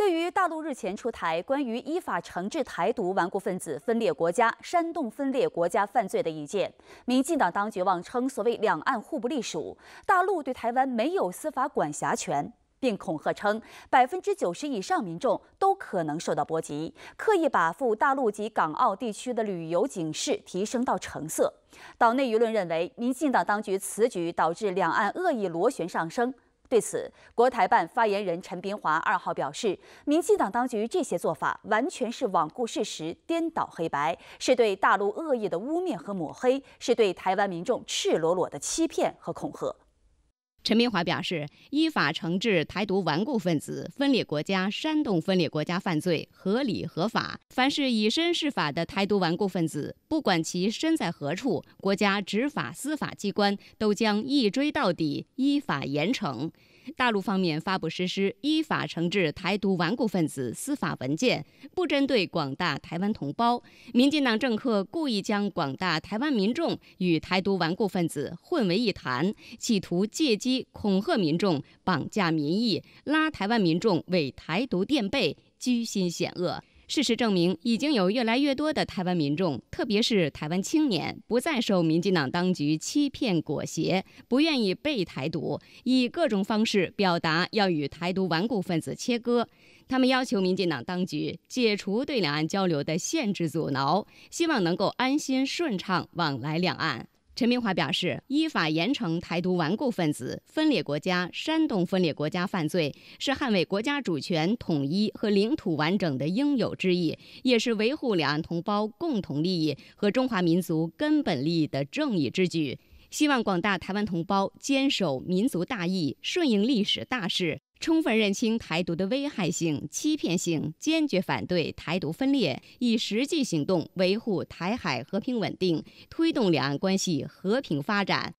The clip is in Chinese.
对于大陆日前出台关于依法惩治台独顽固分子分裂国家、煽动分裂国家犯罪的意见，民进党当局妄称所谓“两岸互不隶属”，大陆对台湾没有司法管辖权，并恐吓称百分之九十以上民众都可能受到波及，刻意把赴大陆及港澳地区的旅游警示提升到橙色。岛内舆论认为，民进党当局此举导致两岸恶意螺旋上升。对此，国台办发言人陈斌华二号表示，民进党当局这些做法完全是罔顾事实、颠倒黑白，是对大陆恶意的污蔑和抹黑，是对台湾民众赤裸裸的欺骗和恐吓。陈明华表示，依法惩治台独顽固分子分裂国家、煽动分裂国家犯罪，合理合法。凡是以身试法的台独顽固分子，不管其身在何处，国家执法司法机关都将一追到底，依法严惩。大陆方面发布实施《依法惩治台独顽固分子》司法文件，不针对广大台湾同胞。民进党政客故意将广大台湾民众与台独顽固分子混为一谈，企图借机。恐吓民众、绑架民意、拉台湾民众为台独垫背，居心险恶。事实证明，已经有越来越多的台湾民众，特别是台湾青年，不再受民进党当局欺骗裹挟，不愿意被台独，以各种方式表达要与台独顽固分子切割。他们要求民进党当局解除对两岸交流的限制阻挠，希望能够安心顺畅往来两岸。陈明华表示，依法严惩台独顽固分子、分裂国家、煽动分裂国家犯罪，是捍卫国家主权、统一和领土完整的应有之义，也是维护两岸同胞共同利益和中华民族根本利益的正义之举。希望广大台湾同胞坚守民族大义，顺应历史大势，充分认清台独的危害性、欺骗性，坚决反对台独分裂，以实际行动维护台海和平稳定，推动两岸关系和平发展。